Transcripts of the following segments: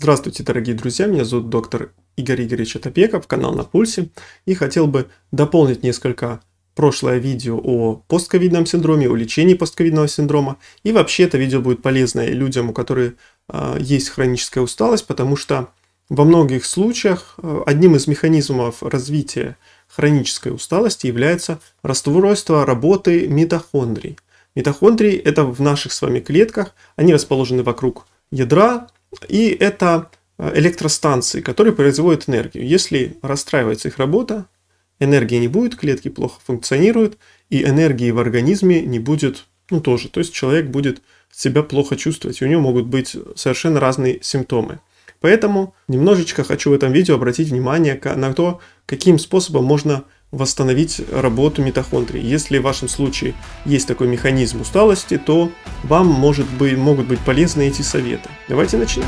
Здравствуйте, дорогие друзья, меня зовут доктор Игорь Игоревич Атопеков, канал «На пульсе», и хотел бы дополнить несколько прошлое видео о постковидном синдроме, о лечении постковидного синдрома, и вообще это видео будет полезно людям, у которых э, есть хроническая усталость, потому что во многих случаях а, одним из механизмов развития хронической усталости является расстройство работы митохондрий. Митохондрии – это в наших с вами клетках, они расположены вокруг ядра, и это э, электростанции, которые производят энергию. Если расстраивается их работа, энергии не будет, клетки плохо функционируют, и энергии в организме не будет, ну тоже. То есть человек будет себя плохо чувствовать, и у него могут быть совершенно разные симптомы. Поэтому немножечко хочу в этом видео обратить внимание на то, каким способом можно восстановить работу митохондрий. Если в вашем случае есть такой механизм усталости, то вам может быть, могут быть полезны эти советы. Давайте начнем.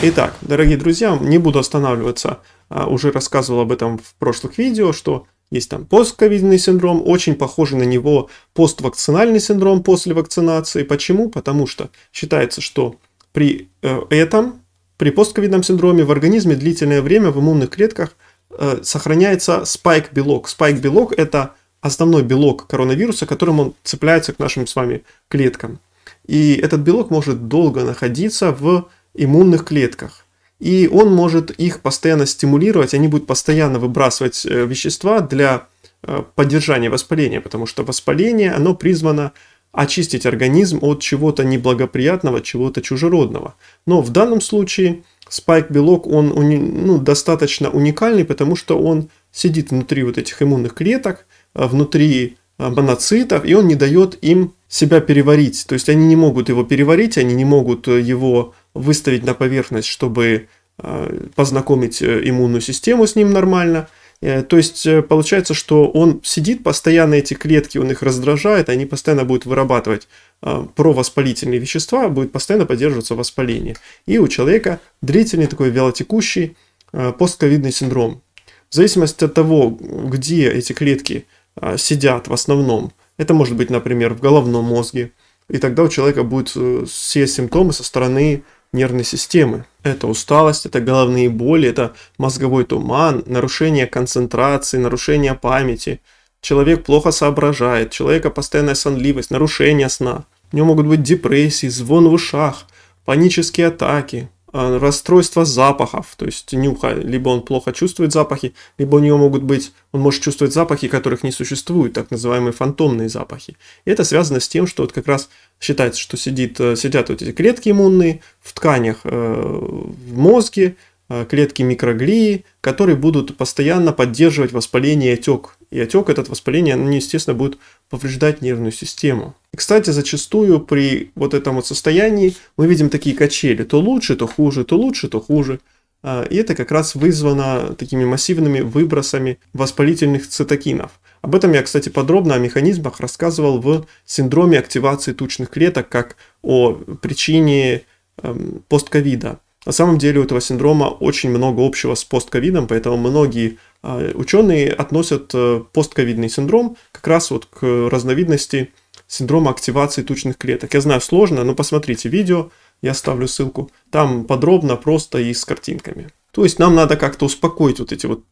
Итак, дорогие друзья, не буду останавливаться, а, уже рассказывал об этом в прошлых видео, что есть там постковидный синдром, очень похожий на него поствакцинальный синдром после вакцинации. Почему? Потому что считается, что при э, этом, при постковидном синдроме в организме длительное время в иммунных клетках э, сохраняется спайк-белок. Спайк-белок – это основной белок коронавируса, которым он цепляется к нашим с вами клеткам. И этот белок может долго находиться в иммунных клетках и он может их постоянно стимулировать, они будут постоянно выбрасывать э, вещества для э, поддержания воспаления, потому что воспаление, оно призвано очистить организм от чего-то неблагоприятного, чего-то чужеродного. Но в данном случае спайк-белок, он ну, достаточно уникальный, потому что он сидит внутри вот этих иммунных клеток, э, внутри моноцитов, и он не дает им себя переварить. То есть они не могут его переварить, они не могут его выставить на поверхность, чтобы э, познакомить э, иммунную систему с ним нормально. Э, то есть получается, что он сидит постоянно, эти клетки, он их раздражает, они постоянно будут вырабатывать провоспалительные вещества, будет постоянно поддерживаться воспаление. И у человека длительный такой вялотекущий постковидный синдром. В зависимости от того, где эти клетки сидят в основном, это может быть, например, в головном мозге, и тогда у человека будут все симптомы со стороны нервной системы. Это усталость, это головные боли, это мозговой туман, нарушение концентрации, нарушение памяти. Человек плохо соображает, человека постоянная сонливость, нарушение сна. У него могут быть депрессии, звон в ушах, панические атаки, а, расстройство запахов, то есть нюха, либо он плохо чувствует запахи, либо у него могут быть, он может чувствовать запахи, которых не существует, так называемые фантомные запахи. И это связано с тем, что вот как раз считается, что сидит, э, сидят вот эти клетки иммунные в тканях, э, в мозге, Э, клетки микроглии, которые будут постоянно поддерживать воспаление и отек. И отек этот воспаление, ну естественно, будет повреждать нервную систему. И, кстати, зачастую при вот этом вот состоянии мы видим такие качели. То лучше, то хуже, то лучше, то хуже. А, и это как раз вызвано такими массивными выбросами воспалительных цитокинов. Об этом я, кстати, подробно о механизмах рассказывал в синдроме активации тучных клеток, как о причине эм, постковида. На самом деле у этого синдрома очень много общего с постковидом, поэтому многие а, ученые относят э, постковидный синдром как раз вот к разновидности синдрома активации тучных клеток. Я знаю, сложно, но посмотрите видео, я ставлю ссылку. Там подробно, просто и с картинками. То есть нам надо как-то успокоить вот эти вот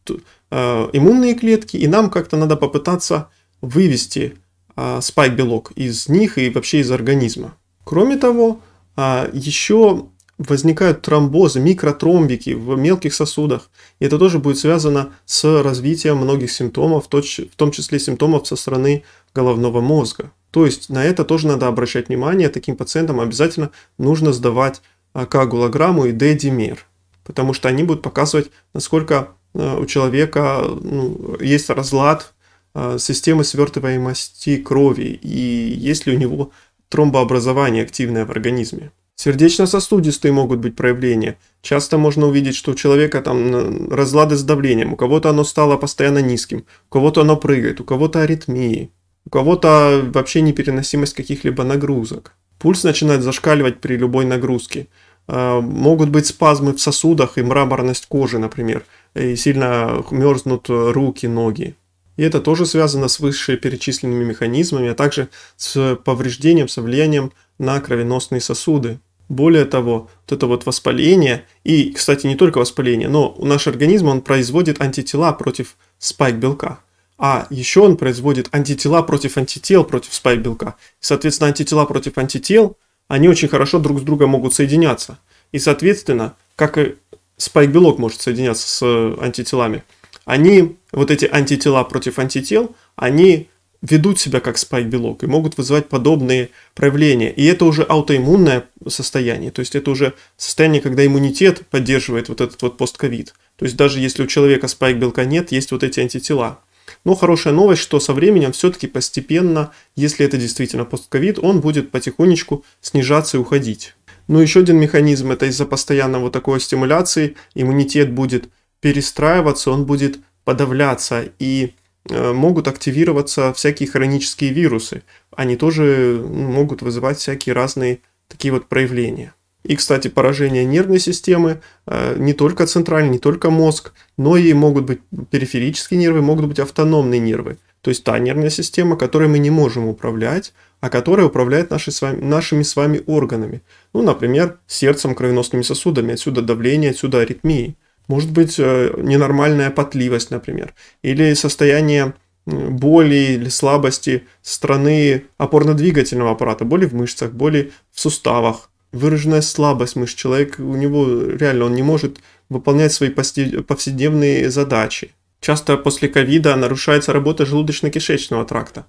э, иммунные клетки, и нам как-то надо попытаться вывести э, а, спайк-белок из них и вообще из организма. Кроме того, э, а, еще возникают тромбозы, микротромбики в мелких сосудах. И это тоже будет связано с развитием многих симптомов, в том числе симптомов со стороны головного мозга. То есть на это тоже надо обращать внимание. Таким пациентам обязательно нужно сдавать а, к и дедимер, потому что они будут показывать, насколько а, у человека ну, есть разлад а, системы свертываемости крови и есть ли у него тромбообразование активное в организме. Сердечно-сосудистые могут быть проявления. Часто можно увидеть, что у человека там э, разлады с давлением, у кого-то оно стало постоянно низким, у кого-то оно прыгает, у кого-то аритмии, у кого-то вообще непереносимость каких-либо нагрузок. Пульс начинает зашкаливать при любой нагрузке. Э, могут быть спазмы в сосудах и мраморность кожи, например, и сильно мерзнут руки, ноги. И это тоже связано с вышеперечисленными механизмами, а также с повреждением, с влиянием на кровеносные сосуды. Более того, вот это вот воспаление, и, кстати, не только воспаление, но у нашего организма он производит антитела против спайк-белка. А еще он производит антитела против антител против спайк-белка. Соответственно, антитела против антител, они очень хорошо друг с другом могут соединяться. И, соответственно, как и спайк-белок может соединяться с антителами, они, вот эти антитела против антител, они ведут себя как спайк-белок и могут вызывать подобные проявления. И это уже аутоиммунное состояние, то есть это уже состояние, когда иммунитет поддерживает вот этот вот постковид. То есть даже если у человека спайк-белка нет, есть вот эти антитела. Но хорошая новость, что со временем все-таки постепенно, если это действительно постковид, он будет потихонечку снижаться и уходить. но еще один механизм, это из-за постоянного вот такой стимуляции иммунитет будет перестраиваться, он будет подавляться и Э, могут активироваться всякие хронические вирусы. Они тоже ну, могут вызывать всякие разные такие вот проявления. И, кстати, поражение нервной системы, э, не только центральный, не только мозг, но и могут быть периферические нервы, могут быть автономные нервы. То есть та нервная система, которой мы не можем управлять, а которая управляет наши с вами, нашими с вами органами. Ну, например, сердцем, кровеносными сосудами, отсюда давление, отсюда аритмии. Может быть, э, ненормальная потливость, например, или состояние боли или слабости стороны опорно-двигательного аппарата, боли в мышцах, боли в суставах, выраженная слабость мышц. Человек, у него реально, он не может выполнять свои повседневные задачи. Часто после ковида нарушается работа желудочно-кишечного тракта.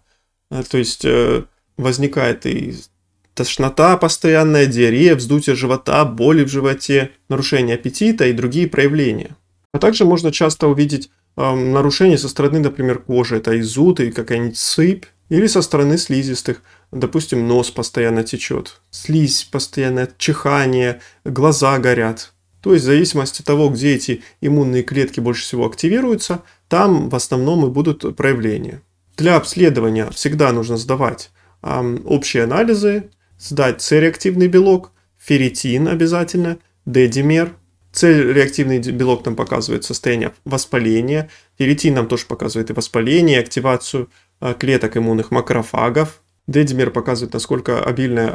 Э, то есть э, возникает и Тошнота постоянная, диарея, вздутие живота, боли в животе, нарушение аппетита и другие проявления. А также можно часто увидеть э, нарушения со стороны, например, кожи. Это и зуд, и какая-нибудь сыпь. Или со стороны слизистых. Допустим, нос постоянно течет. Слизь, постоянное чихание, глаза горят. То есть в зависимости от того, где эти иммунные клетки больше всего активируются, там в основном и будут проявления. Для обследования всегда нужно сдавать э, общие анализы, сдать С-реактивный белок, ферритин обязательно, дедимер димер С-реактивный белок нам показывает состояние воспаления, ферритин нам тоже показывает и воспаление, и активацию э, клеток иммунных макрофагов. дедимер показывает, насколько обильное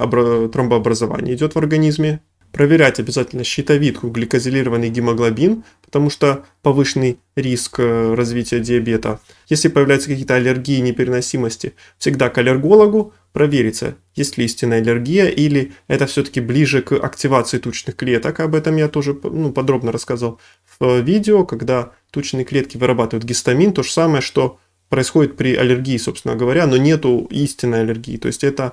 тромбообразование идет в организме Проверять обязательно щитовидку гликозилированный гемоглобин, потому что повышенный риск э, развития диабета. Если появляются какие-то аллергии, непереносимости, всегда к аллергологу провериться, есть ли истинная аллергия или это все-таки ближе к активации тучных клеток. Об этом я тоже ну, подробно рассказал в э, видео, когда тучные клетки вырабатывают гистамин, то же самое, что происходит при аллергии, собственно говоря, но нету истинной аллергии. То есть это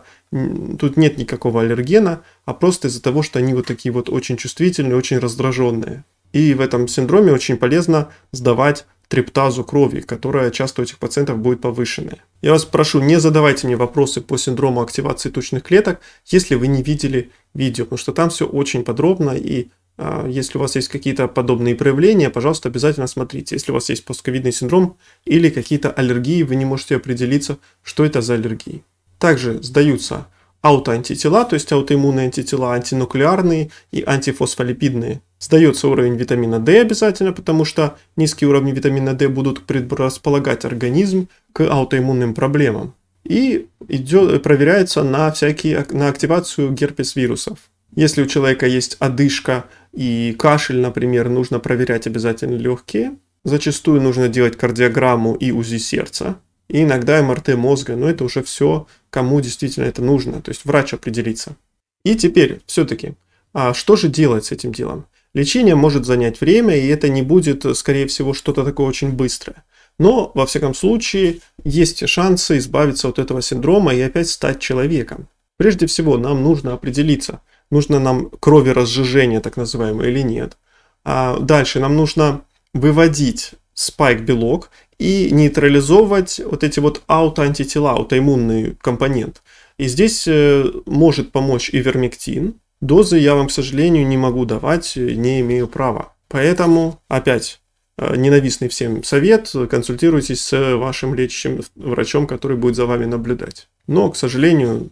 тут нет никакого аллергена, а просто из-за того, что они вот такие вот очень чувствительные, очень раздраженные. И в этом синдроме очень полезно сдавать триптазу крови, которая часто у этих пациентов будет повышенная. Я вас прошу, не задавайте мне вопросы по синдрому активации тучных клеток, если вы не видели видео, потому что там все очень подробно и а, если у вас есть какие-то подобные проявления, пожалуйста, обязательно смотрите. Если у вас есть постковидный синдром или какие-то аллергии, вы не можете определиться, что это за аллергии. Также сдаются аутоантитела, то есть аутоиммунные антитела, антинуклеарные и антифосфолипидные. Сдается уровень витамина D обязательно, потому что низкие уровни витамина D будут предрасполагать организм к аутоиммунным проблемам. И идет, проверяется на всякие на активацию герпес вирусов. Если у человека есть одышка и кашель, например, нужно проверять обязательно легкие. Зачастую нужно делать кардиограмму и УЗИ сердца. И иногда МРТ мозга, но это уже все, кому действительно это нужно. То есть врач определится. И теперь все-таки, а что же делать с этим делом? Лечение может занять время, и это не будет, скорее всего, что-то такое очень быстрое. Но, во всяком случае, есть шансы избавиться от этого синдрома и опять стать человеком. Прежде всего, нам нужно определиться, нужно нам крови разжижение, так называемое, или нет. А дальше нам нужно выводить спайк-белок и нейтрализовывать вот эти вот аутоантитела, аутоиммунный компонент. И здесь э, может помочь ивермектин. Дозы я вам, к сожалению, не могу давать, э, не имею права. Поэтому, опять, э, ненавистный всем совет, консультируйтесь с вашим лечащим врачом, который будет за вами наблюдать но, к сожалению,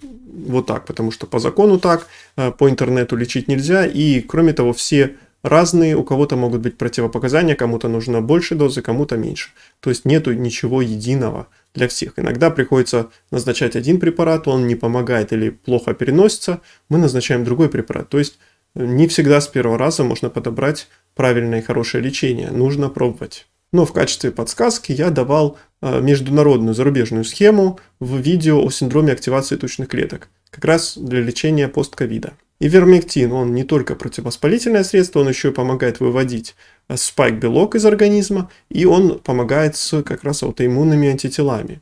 вот так, потому что по закону так, э, по интернету лечить нельзя, и, кроме того, все разные, у кого-то могут быть противопоказания, кому-то нужна больше дозы, кому-то меньше. То есть нету ничего единого для всех. Иногда приходится назначать один препарат, он не помогает или плохо переносится, мы назначаем другой препарат. То есть э, не всегда с первого раза можно подобрать правильное и хорошее лечение, нужно пробовать но в качестве подсказки я давал э, международную зарубежную схему в видео о синдроме активации тучных клеток, как раз для лечения постковида. вермектин он не только противовоспалительное средство, он еще и помогает выводить э, спайк-белок из организма, и он помогает с как раз аутоиммунными антителами.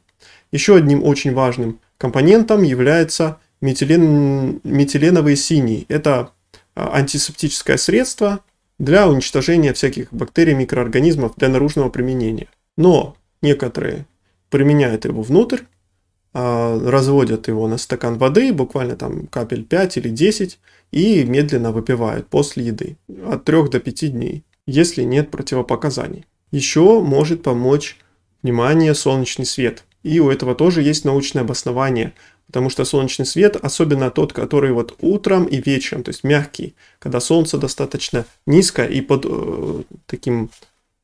Еще одним очень важным компонентом является метилен... метиленовый синий. Это э, антисептическое средство, для уничтожения всяких бактерий, микроорганизмов для наружного применения. Но некоторые применяют его внутрь, а, разводят его на стакан воды, буквально там капель 5 или 10, и медленно выпивают после еды от 3 до 5 дней, если нет противопоказаний. Еще может помочь, внимание, солнечный свет. И у этого тоже есть научное обоснование. Потому что солнечный свет, особенно тот, который вот утром и вечером, то есть мягкий, когда солнце достаточно низко и под э, таким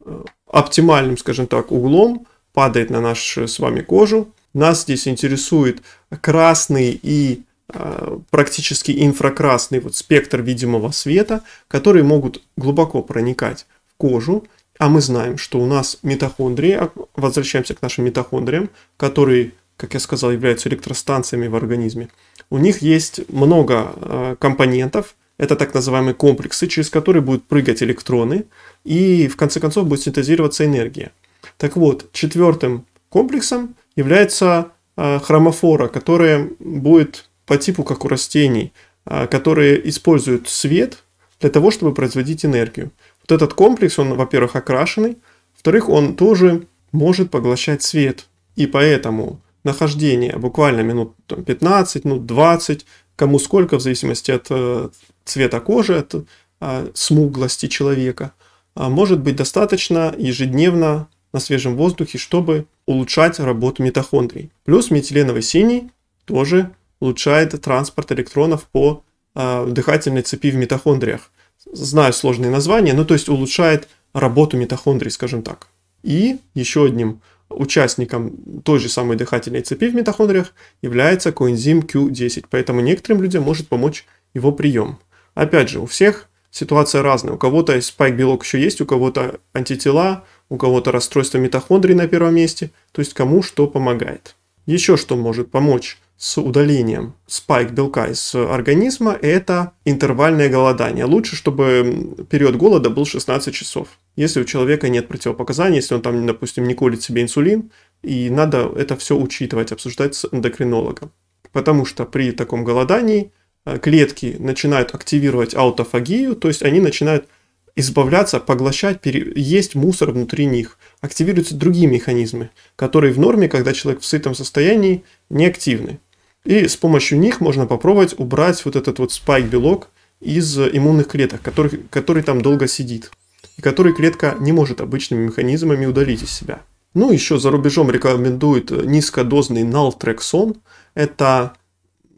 э, оптимальным, скажем так, углом падает на нашу с вами кожу. Нас здесь интересует красный и э, практически инфракрасный вот спектр видимого света, которые могут глубоко проникать в кожу а мы знаем, что у нас митохондрии, а возвращаемся к нашим митохондриям, которые как я сказал, являются электростанциями в организме. У них есть много э, компонентов, это так называемые комплексы, через которые будут прыгать электроны, и в конце концов будет синтезироваться энергия. Так вот, четвертым комплексом является э, хромофора, которая будет по типу как у растений, э, которые используют свет для того, чтобы производить энергию. Вот этот комплекс, он, во-первых, окрашенный, во-вторых, он тоже может поглощать свет. И поэтому нахождения, буквально минут там, 15, минут 20, кому сколько, в зависимости от э, цвета кожи, от а, смуглости человека, а, может быть достаточно ежедневно на свежем воздухе, чтобы улучшать работу митохондрий. Плюс метиленовый синий тоже улучшает транспорт электронов по а, дыхательной цепи в митохондриях. Знаю сложные названия, но то есть улучшает работу митохондрий, скажем так. И еще одним участником той же самой дыхательной цепи в митохондриях является коэнзим Q10, поэтому некоторым людям может помочь его прием. Опять же, у всех ситуация разная. У кого-то спайк-белок еще есть, у кого-то антитела, у кого-то расстройство митохондрий на первом месте, то есть кому что помогает. Еще что может помочь с удалением спайк белка из организма – это интервальное голодание. Лучше, чтобы период голода был 16 часов. Если у человека нет противопоказаний, если он там, допустим, не колет себе инсулин, и надо это все учитывать, обсуждать с эндокринологом. Потому что при таком голодании э, клетки начинают активировать аутофагию, то есть они начинают избавляться, поглощать, пере... есть мусор внутри них. Активируются другие механизмы, которые в норме, когда человек в сытом состоянии, не активны. И с помощью них можно попробовать убрать вот этот вот спайк-белок из э, иммунных клеток, который, который там долго сидит, и который клетка не может обычными механизмами удалить из себя. Ну, еще за рубежом рекомендуют э, низкодозный налтрексон. Это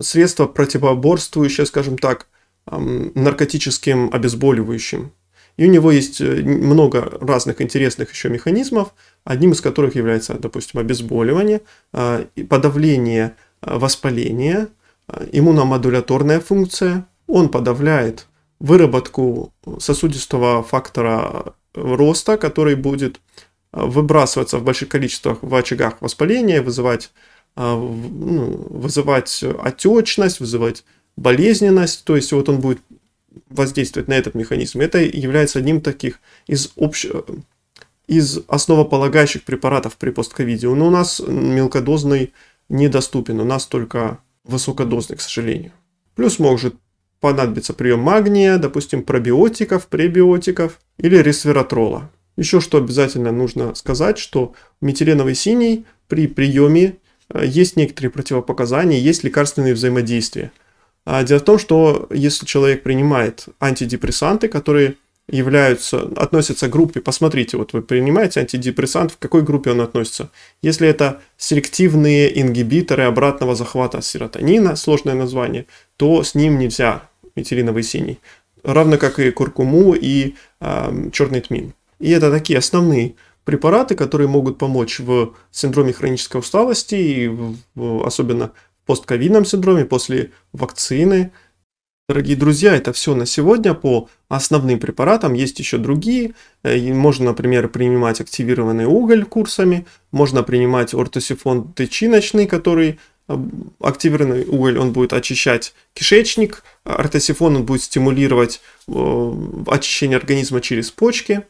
средство, противоборствующее, скажем так, наркотическим обезболивающим. И у него есть э, много разных интересных еще механизмов, одним из которых является, допустим, обезболивание, а, подавление воспаление, иммуномодуляторная функция. Он подавляет выработку сосудистого фактора роста, который будет э, выбрасываться в больших количествах в очагах воспаления, вызывать, э, ну, вызывать отечность, вызывать болезненность, то есть вот он будет воздействовать на этот механизм. Это является одним таких из общ... Э, из основополагающих препаратов при постковиде. Но у нас мелкодозный недоступен. У нас только высокодозный, к сожалению. Плюс может понадобиться прием магния, допустим, пробиотиков, пребиотиков или ресвератрола. Еще что обязательно нужно сказать, что метиленовый синий при приеме э, есть некоторые противопоказания, есть лекарственные взаимодействия. А дело в том, что если человек принимает антидепрессанты, которые являются, относятся к группе, посмотрите, вот вы принимаете антидепрессант, в какой группе он относится. Если это селективные ингибиторы обратного захвата серотонина, сложное название, то с ним нельзя метилиновый синий. Равно как и куркуму и э, черный тмин. И это такие основные препараты, которые могут помочь в синдроме хронической усталости и в, в, особенно в постковидном синдроме после вакцины – Дорогие друзья, это все на сегодня по основным препаратам. Есть еще другие. Э, можно, например, принимать активированный уголь курсами, можно принимать ортосифон тычиночный, который активированный уголь, он будет очищать кишечник, ортосифон он будет стимулировать э, очищение организма через почки,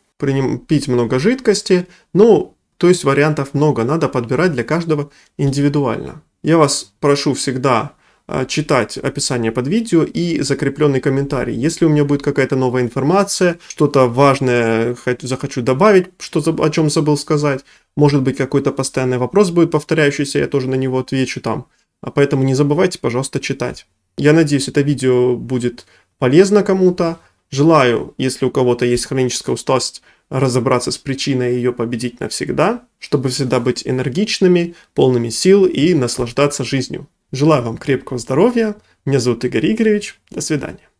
пить много жидкости. Ну, то есть вариантов много, надо подбирать для каждого индивидуально. Я вас прошу всегда а, читать описание под видео и закрепленный комментарий. Если у меня будет какая-то новая информация, что-то важное захочу добавить, что, о чем забыл сказать, может быть какой-то постоянный вопрос будет повторяющийся, я тоже на него отвечу там. А Поэтому не забывайте, пожалуйста, читать. Я надеюсь, это видео будет полезно кому-то. Желаю, если у кого-то есть хроническая усталость, разобраться с причиной ее победить навсегда, чтобы всегда быть энергичными, полными сил и наслаждаться жизнью. Желаю вам крепкого здоровья. Меня зовут Игорь Игоревич. До свидания.